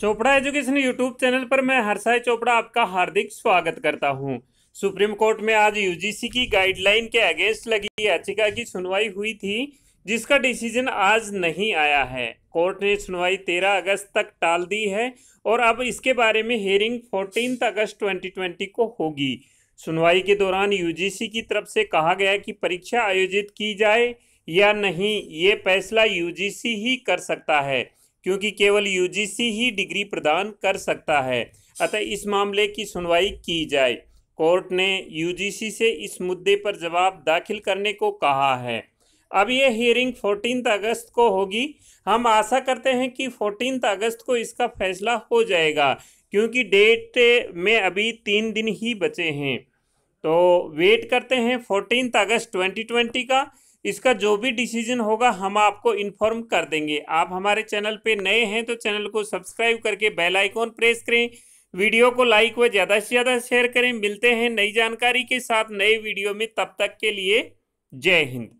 Chopra education YouTube channel पर मैं हरसाई चोपड़ा आपका हार्दिक स्वागत करता हूं। सुप्रीम कोर्ट में आज यूजीसी की गाइडलाइन के अगेंस्ट लगी याचिका की सुनवाई हुई थी जिसका डिसीजन आज नहीं आया है कोर्ट ने सुनवाई 13 अगस्त तक टाल दी है और अब इसके बारे में हेयरिंग फोर्टीन अगस्त ट्वेंटी को होगी सुनवाई के दौरान यू की तरफ से कहा गया कि परीक्षा आयोजित की जाए या नहीं ये फैसला यू ही कर सकता है क्योंकि केवल यूजीसी ही डिग्री प्रदान कर सकता है अतः इस मामले की सुनवाई की जाए कोर्ट ने यूजीसी से इस मुद्दे पर जवाब दाखिल करने को कहा है अब यह हियरिंग 14 अगस्त को होगी हम आशा करते हैं कि 14 अगस्त को इसका फैसला हो जाएगा क्योंकि डेट में अभी तीन दिन ही बचे हैं तो वेट करते हैं 14 अगस्त 2020 का इसका जो भी डिसीजन होगा हम आपको इन्फॉर्म कर देंगे आप हमारे चैनल पे नए हैं तो चैनल को सब्सक्राइब करके बेल आइकॉन प्रेस करें वीडियो को लाइक व ज़्यादा से ज़्यादा शेयर करें मिलते हैं नई जानकारी के साथ नए वीडियो में तब तक के लिए जय हिंद